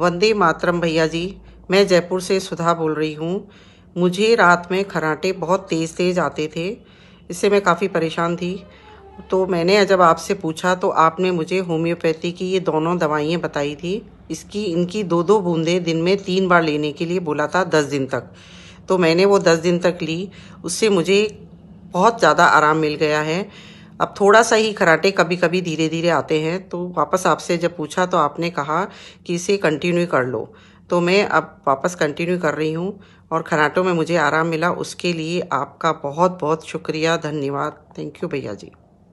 वंदे मातरम भैया जी मैं जयपुर से सुधा बोल रही हूँ मुझे रात में खराटे बहुत तेज़ तेज़ आते थे इससे मैं काफ़ी परेशान थी तो मैंने जब आपसे पूछा तो आपने मुझे होम्योपैथी की ये दोनों दवाइयाँ बताई थी इसकी इनकी दो दो बूंदें दिन में तीन बार लेने के लिए बोला था दस दिन तक तो मैंने वो दस दिन तक ली उससे मुझे बहुत ज़्यादा आराम मिल गया है अब थोड़ा सा ही खराटे कभी कभी धीरे धीरे आते हैं तो वापस आपसे जब पूछा तो आपने कहा कि इसे कंटिन्यू कर लो तो मैं अब वापस कंटिन्यू कर रही हूँ और खराटों में मुझे आराम मिला उसके लिए आपका बहुत बहुत शुक्रिया धन्यवाद थैंक यू भैया जी